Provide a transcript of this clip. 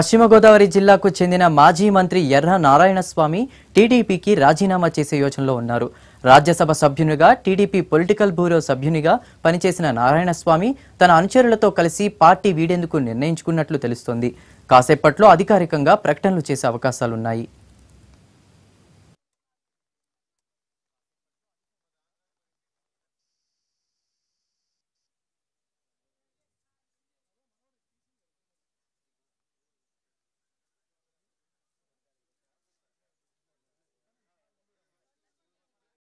పశ్చిమ గోదావరి జిల్లాకు చెందిన మాజీ మంత్రి ఎర్ర నారాయణస్వామి టీడీపీకి రాజీనామా చేసే యోచనలో ఉన్నారు రాజ్యసభ సభ్యునిగా టీడీపీ పొలిటికల్ బ్యూరో సభ్యునిగా పనిచేసిన నారాయణస్వామి తన అనుచరులతో కలిసి పార్టీ వీడేందుకు నిర్ణయించుకున్నట్లు తెలుస్తోంది కాసేపట్లో అధికారికంగా ప్రకటనలు చేసే అవకాశాలున్నాయి